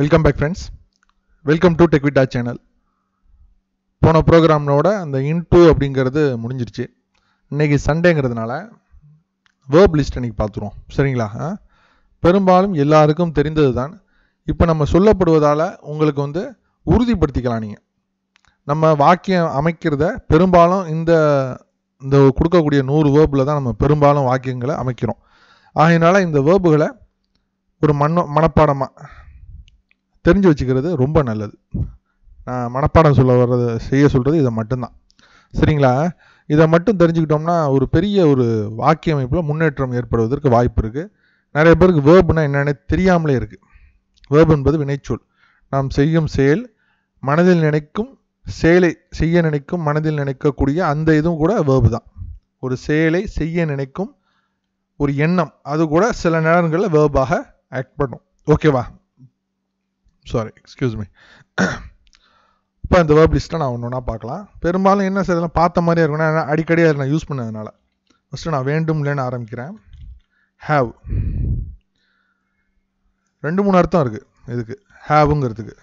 welcome back friends welcome to டெக்விட்டா channel போன ப்ரோக்ராம்னோட அந்த இன்டூ அப்படிங்கிறது முடிஞ்சிருச்சு இன்றைக்கி சண்டேங்கிறதுனால வேர்ப் லிஸ்ட் இன்றைக்கி பார்த்துருவோம் சரிங்களா பெரும்பாலும் எல்லாருக்கும் தெரிந்தது தான் இப்போ நம்ம சொல்லப்படுவதால் உங்களுக்கு வந்து உறுதிப்படுத்திக்கலாம் நீங்கள் நம்ம வாக்கியம் அமைக்கிறத பெரும்பாலும் இந்த இந்த கொடுக்கக்கூடிய நூறு வேர்பில் தான் நம்ம பெரும்பாலும் வாக்கியங்களை அமைக்கிறோம் ஆகையினால இந்த வேர்புகளை ஒரு மண்ணோ மனப்பாடமாக தெரிஞ்சு வச்சுக்கிறது ரொம்ப நல்லது நான் மனப்பாடம் சொல்ல வர்றது செய்ய சொல்கிறது இதை மட்டும்தான் சரிங்களா இதை மட்டும் தெரிஞ்சுக்கிட்டோம்னா ஒரு பெரிய ஒரு வாக்கிய அமைப்பில் முன்னேற்றம் ஏற்படுவதற்கு வாய்ப்பு இருக்குது நிறைய பேருக்கு வேர்புனா என்னென்னு தெரியாமலே இருக்குது வேர்பு என்பது வினைச்சொல் நாம் செய்யும் செயல் மனதில் நினைக்கும் செயலை செய்ய நினைக்கும் மனதில் நினைக்கக்கூடிய அந்த இதுவும் கூட வேர்பு தான் ஒரு செயலை செய்ய நினைக்கும் ஒரு எண்ணம் அது கூட சில நேரங்களில் வேர்பாக ஆக்ட் பண்ணும் ஓகேவா சாரி எக்ஸ்கியூஸ் மீ இப்போ இந்த வேர்ப் லிஸ்ட்டை நான் ஒன்று ஒன்றா பார்க்கலாம் பெரும்பாலும் என்ன செய்யலாம் பார்த்த மாதிரியே இருக்கும் ஏன்னா அடிக்கடி அதை நான் யூஸ் பண்ணதுனால ஃபஸ்ட்டு நான் வேண்டும் இல்லைன்னு ஆரம்பிக்கிறேன் ஹாவ் ரெண்டு மூணு அர்த்தம் இருக்குது இதுக்கு ஹாவுங்கிறதுக்கு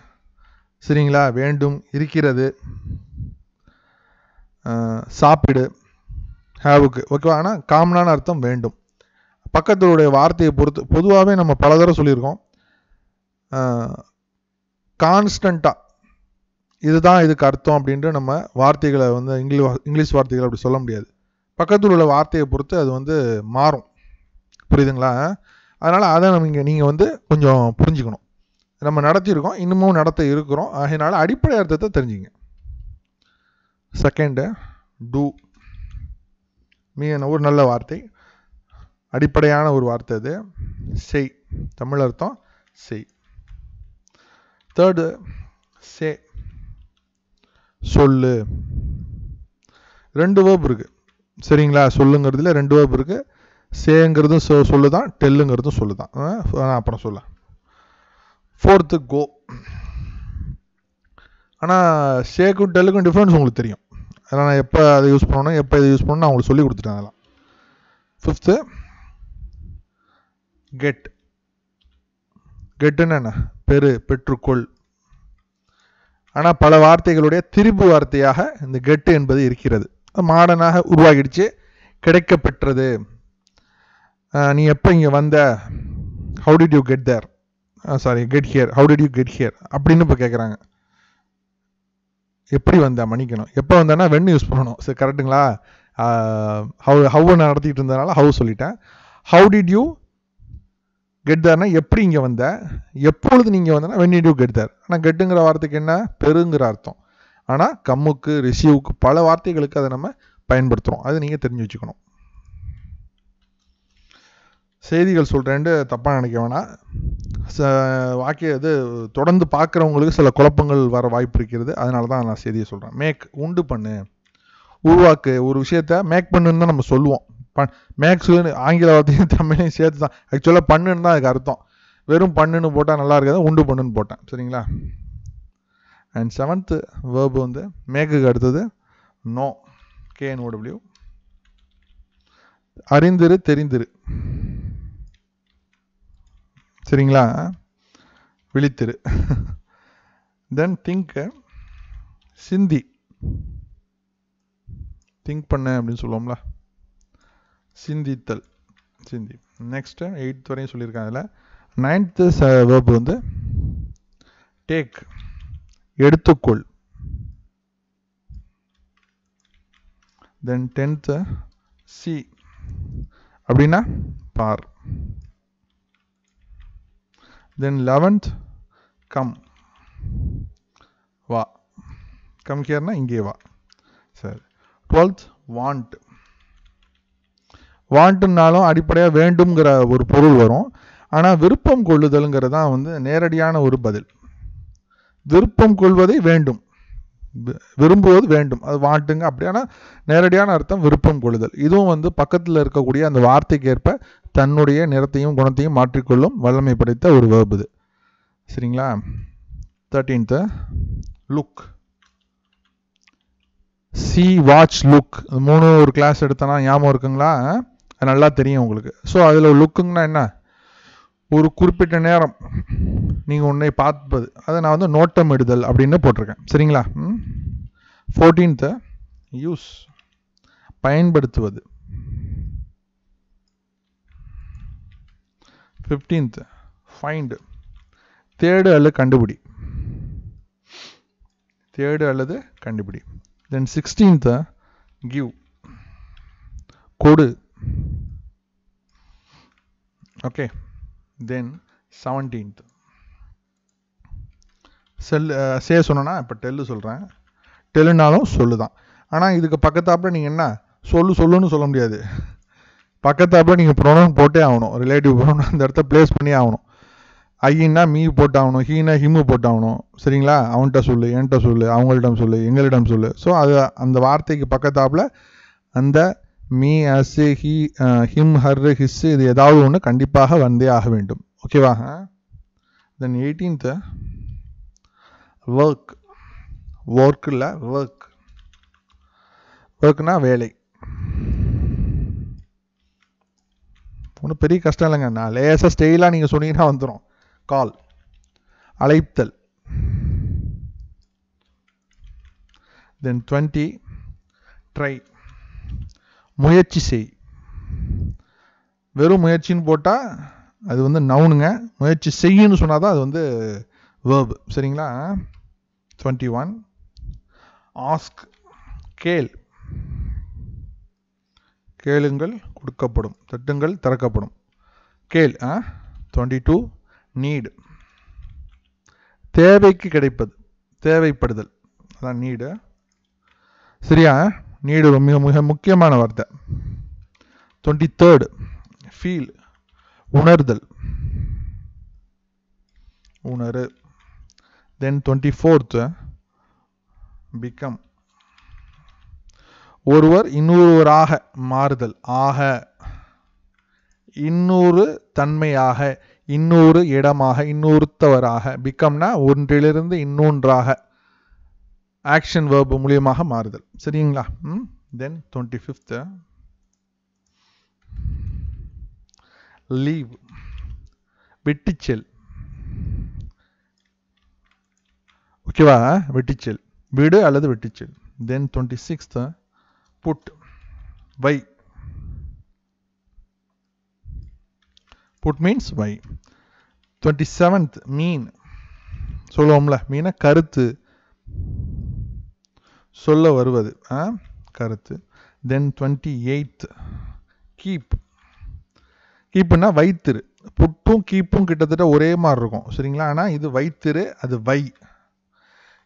சரிங்களா வேண்டும் இருக்கிறது சாப்பிடு ஹேவுக்கு ஓகேவா ஆனால் காமனான அர்த்தம் வேண்டும் பக்கத்துடைய வார்த்தையை பொறுத்து பொதுவாகவே நம்ம பல தடவை சொல்லியிருக்கோம் கான்ஸ்டண்ட்டாக இதுதான் இதுக்கு அர்த்தம் அப்படின்ட்டு நம்ம வார்த்தைகளை வந்து இங்கிலீஷ் இங்கிலீஷ் வார்த்தைகளை அப்படி சொல்ல முடியாது பக்கத்தில் உள்ள வார்த்தையை பொறுத்து அது வந்து மாறும் புரியுதுங்களா அதனால் அதை நம்ம இங்கே நீங்கள் வந்து கொஞ்சம் புரிஞ்சுக்கணும் நம்ம நடத்தியிருக்கோம் இன்னமும் நடத்த இருக்கிறோம் அதனால் அடிப்படை அர்த்தத்தை தெரிஞ்சுங்க செகண்டு டூ மீ ஒரு நல்ல வார்த்தை அடிப்படையான ஒரு வார்த்தை அது செய் தமிழ் அர்த்தம் செய் தேர்டு சே சொல்லு ரெண்டு வேர்ப் இருக்குது சரிங்களா சொல்லுங்கிறதுல ரெண்டு வேர்ப் இருக்குது சேங்கிறதும் சொ சொல்லு தான் டெல்லுங்கிறதும் சொல்லு தான் அப்புறம் சொல்ல ஃபோர்த்து கோ ஆனால் ஷேக்கும் டெல்லுக்கும் டிஃப்ரென்ஸ் உங்களுக்கு தெரியும் அதனால் நான் எப்போ அதை யூஸ் பண்ணணும் எப்போ இதை யூஸ் பண்ணணும் அவங்களுக்கு சொல்லி கொடுத்துட்டேன் அதெல்லாம் ஃபிஃப்த்து கெட் கெட்டுன்னு என்ன பெரு பெற்றுக்கொள் ஆனால் பல வார்த்தைகளுடைய திரும்பு வார்த்தையாக இந்த கெட்டு என்பது இருக்கிறது மாடனாக உருவாகிடுச்சு கிடைக்க பெற்றது நீ எப்போ இங்கே வந்த how did you get there sorry get here how did you get here அப்படின்னு இப்போ கேட்குறாங்க எப்படி வந்த மன்னிக்கணும் எப்போ வந்தேன்னா வெண்ணு யூஸ் பண்ணணும் சரி கரெக்டுங்களா ஹவு ஹவ்வை நடத்திட்டு இருந்ததுனால ஹவு சொல்லிட்டேன் ஹவு டிட் யூ கெட் எப்படி இங்கே வந்த எப்பொழுது நீங்கள் வந்தனா வென் இட் யூ கெட் ஆனால் கெட்டுங்கிற வார்த்தைக்கு என்ன பெருங்கிற அர்த்தம் ஆனால் கம்முக்கு ரிசீவுக்கு பல வார்த்தைகளுக்கு அதை நம்ம பயன்படுத்துகிறோம் அது நீங்கள் தெரிஞ்சு வச்சுக்கணும் செய்திகள் சொல்கிறேன்ட்டு தப்பாக நினைக்க வேணாம் ச வாக்கிய இது தொடர்ந்து பார்க்குறவங்களுக்கு சில குழப்பங்கள் வர வாய்ப்பு இருக்கிறது அதனால தான் நான் செய்தியை சொல்கிறேன் மேக் உண்டு பண்ணு உருவாக்கு ஒரு விஷயத்த மேக் பண்ணுன்னு தான் நம்ம சொல்லுவோம் மேக்ஸுன்னு ஆங்கில வார்த்தையும் தமிழையும் சேர்த்து தான் ஆக்சுவலாக பண்ணுன்னு தான் அதுக்கு அர்த்தம் வெறும் பண்ணுன்னு போட்டால் நல்லா இருக்காது உண்டு பண்ணுன்னு போட்டேன் சரிங்களா அண்ட் செவன்த்து வேர்பு வந்து மேக்குக்கு அடுத்தது நோ ஓடபிள்யூ அறிந்திரு தெரிந்திரு சரிங்களா விழித்திரு தென் திங்க் சிந்தி திங்க் பண்ண அப்படின்னு சொல்லுவோம்ல சிந்தித்தல் சிந்தி நெக்ஸ்ட்டு எயித் வரையும் சொல்லியிருக்காங்க அதில் நைன்த்து வேர்ப் வந்து டேக் எடுத்துக்கொள் தென் டென்த்து சி அப்படின்னா பார் தென் லெவன்த் கம் வா கம் கேர்னா இங்கே வா சரி டுவெல்த் வாண்ட் வாண்ட்டுனாலும் அடிப்படையாக வேண்டும்ங்கிற ஒரு பொருள் வரும் ஆனால் விருப்பம் கொள்ளுதல்ங்கிறது தான் வந்து நேரடியான ஒரு பதில் விருப்பம் கொள்வதை வேண்டும் விரும்புவது வேண்டும் அது வாண்ட்டுங்க அப்படியான நேரடியான அர்த்தம் விருப்பம் கொள்ளுதல் இதுவும் வந்து பக்கத்தில் இருக்கக்கூடிய அந்த வார்த்தைக்கு ஏற்ப தன்னுடைய நிறத்தையும் குணத்தையும் மாற்றிக்கொள்ளும் வல்லமை படைத்த ஒரு வேர்பு இது சரிங்களா thirteenth look see watch look மூணு ஒரு கிளாஸ் எடுத்தனா ஞாபகம் இருக்குங்களா நல்லா தெரியும் உங்களுக்கு ஸோ அதில் லுக்குங்கன்னா என்ன ஒரு குறிப்பிட்ட நேரம் நீங்கள் உன்னை பார்ப்பது அதை நான் வந்து நோட்டமிடுதல் அப்படின்னு போட்டிருக்கேன் சரிங்களா ஃபோர்டீன்த்து யூஸ் பயன்படுத்துவது ஃபிஃப்டீன்த்து ஃபைண்டு தேடு அல்லது கண்டுபிடி தேடு அல்லது கண்டுபிடி தென் சிக்ஸ்டீன்த்து கிவ் கொடு okay then 17th செல் சே uh, சொன்னா இப்போ டெல்லு சொல்கிறேன் டெல்லுனாலும் சொல்லு தான் ஆனால் இதுக்கு பக்கத்தாப்பில் நீங்கள் என்ன சொல்லு சொல்லுன்னு சொல்ல முடியாது பக்கத்தாப்புல நீங்கள் ப்ரொனவுன் போட்டே ஆகணும் ரிலேட்டிவ் ப்ரொனவுன் அந்த இடத்த ப்ளேஸ் பண்ணி ஆகணும் ஐயின்னா மீ போட்டாகணும் ஹீனா ஹிம்மு போட்டாகணும் சரிங்களா அவன்கிட்ட சொல்லு என்கிட்ட சொல்லு அவங்கள்ட்ட சொல்லு எங்களிடம் சொல்லு ஸோ அது அந்த வார்த்தைக்கு பக்கத்தாப்பில் அந்த me us he him her his இது ஏதாவது ஒன்று கண்டிப்பாக வந்தே ஆக வேண்டும் ஓகேவா தென் எயிட்டீன்த் ஒர்க் ஒர்க்கில் ஒர்க் ஒர்க்னா வேலை ஒன்றும் பெரிய கஷ்டம் இல்லைங்க நான் லேசாக ஸ்டெயிலாக நீங்கள் சொன்னீங்கன்னா வந்துடும் கால் அழைத்தல் தென் டுவெண்ட்டி ட்ரை முயற்சி செய் வெறும் முயற்சின்னு போட்டால் அது வந்து நவுனுங்க முயற்சி செய்யுன்னு சொன்னால் தான் அது வந்து வேர்பு சரிங்களா டுவெண்ட்டி ஒன் ஆஸ்க் கேள் கேளுங்கள் கொடுக்கப்படும் தட்டுங்கள் திறக்கப்படும் கேள் ஆ டுவெண்ட்டி டூ நீடு தேவைக்கு கிடைப்பது தேவைப்படுதல் அதான் நீடு சரியா நீடு மிக மிக முக்கியமான வார்த்தை டுவெண்ட்டி தேர்டு ஃபீல் உணர்தல் உணரு தென் டுவெண்ட்டி ஃபோர்த்து பிகம் ஒருவர் இன்னொருவராக மாறுதல் ஆக இன்னொரு தன்மையாக இன்னொரு இடமாக இன்னொருத்தவராக பிகம்னா ஒன்றிலிருந்து இன்னொன்றாக ஆக்ஷன் வேர்பு மூலியமாக மாறுதல் சரிங்களா ம் தென் டுவெண்ட்டி ஃபிஃப்த்து லீவ் வெட்டிச்செல் ஓகேவா வெட்டிச்செல் வீடு அல்லது வெட்டிச்செல் தென் டுவெண்ட்டி சிக்ஸ்த்து புட் வை புட் மீன்ஸ் வை டுவெண்ட்டி செவன்த் மீன் சொல்லுவோம்ல மீனை கருத்து சொல்ல வருவது கருத்து தென் டுவெண்ட்டி எயித் கீப் கீப்புனா வைத்திரு புட்டும் கீப்பும் கிட்டத்தட்ட ஒரே மாதிரி இருக்கும் சரிங்களா ஆனால் இது வைத்திரு அது வை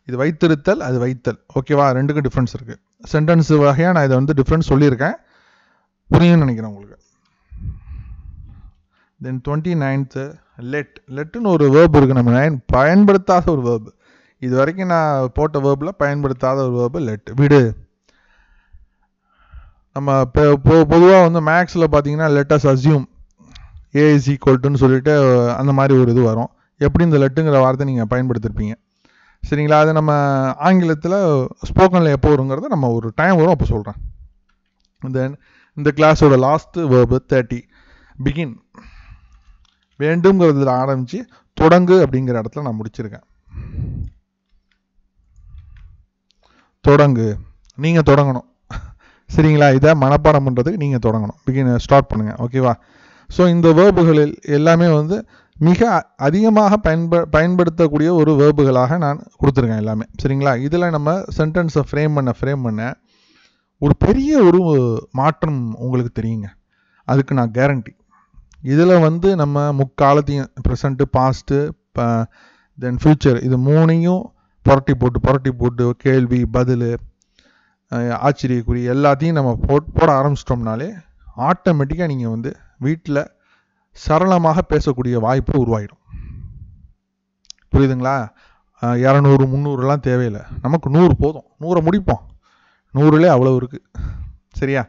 இது வைத்திருத்தல் அது வைத்தல் ஓகேவா ரெண்டுக்கும் டிஃப்ரென்ஸ் இருக்குது சென்டென்ஸ் வகையாக நான் இதை வந்து டிஃப்ரென்ஸ் சொல்லியிருக்கேன் புரியும்னு நினைக்கிறேன் உங்களுக்கு தென் டுவெண்ட்டி நைன்த்து லெட் லெட்டுன்னு ஒரு வேர்பு இருக்குது நம்ம பயன்படுத்தாத ஒரு வேர்பு இது வரைக்கும் நான் போட்ட வேர்பில் பயன்படுத்தாத ஒரு வேர்பு லெட் விடு நம்ம பொதுவாக வந்து மேக்ஸில் பார்த்தீங்கன்னா லெட்டஸ் அஸ்யூம் ஏ இஸ் ஈக்குவல்ட்டுன்னு சொல்லிட்டு அந்த மாதிரி ஒரு இது வரும் எப்படி இந்த லெட்டுங்கிற வார்த்தை நீங்கள் பயன்படுத்திருப்பீங்க சரிங்களா அது நம்ம ஆங்கிலத்தில் ஸ்போக்கனில் எப்போ வருங்கிறத நம்ம ஒரு டைம் வரும் அப்போ சொல்கிறேன் தென் இந்த கிளாஸோட லாஸ்ட்டு வேர்பு தேர்ட்டி பிகின் வேண்டுங்கிறதுல ஆரம்பித்து தொடங்கு அப்படிங்கிற இடத்துல நான் முடிச்சிருக்கேன் தொடங்கு நீங்கள் தொடங்கணும் சரிங்களா இதை மனப்பாடம் பண்ணுறதுக்கு நீங்கள் தொடங்கணும் பிகின் ஸ்டார்ட் பண்ணுங்கள் ஓகேவா ஸோ இந்த வேர்புகளில் எல்லாமே வந்து மிக அதிகமாக பயன்ப பயன்படுத்தக்கூடிய ஒரு வேர்புகளாக நான் கொடுத்துருக்கேன் எல்லாமே சரிங்களா இதில் நம்ம சென்டென்ஸை ஃப்ரேம் பண்ண ஃப்ரேம் பண்ண ஒரு பெரிய ஒரு மாற்றம் உங்களுக்கு தெரியுங்க அதுக்கு நான் கேரண்டி இதில் வந்து நம்ம முக்காலத்தையும் ப்ரெசண்ட்டு பாஸ்ட்டு தென் ஃப்யூச்சர் இது மூணையும் புரட்டி போட்டு புரட்டி போட்டு கேள்வி பதில் ஆச்சரியக்குறி எல்லாத்தையும் நம்ம போட் போட ஆரம்பிச்சிட்டோம்னாலே ஆட்டோமேட்டிக்காக நீங்கள் வந்து வீட்டில் சரளமாக பேசக்கூடிய வாய்ப்பு உருவாகிடும் புரியுதுங்களா இரநூறு முந்நூறுலாம் தேவையில்லை நமக்கு நூறு போதும் நூறை முடிப்போம் நூறுலே அவ்வளோ இருக்குது சரியா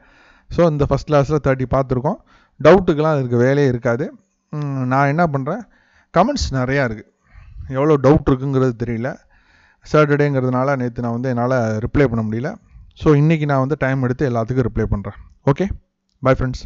ஸோ இந்த ஃபஸ்ட் கிளாஸில் தேர்ட்டி பார்த்துருக்கோம் டவுட்டுக்கெலாம் அதுக்கு வேலையே இருக்காது நான் என்ன பண்ணுறேன் கமெண்ட்ஸ் நிறையா இருக்குது எவ்வளோ டவுட் இருக்குங்கிறது தெரியல சாட்டர்டேங்கிறதுனால நேற்று நான் வந்து என்னால் ரிப்ளை பண்ண முடியல ஸோ இன்றைக்கி நான் வந்து டைம் எடுத்து எல்லாத்துக்கும் ரிப்ளை பண்ணுறேன் ஓகே பாய் ஃப்ரெண்ட்ஸ்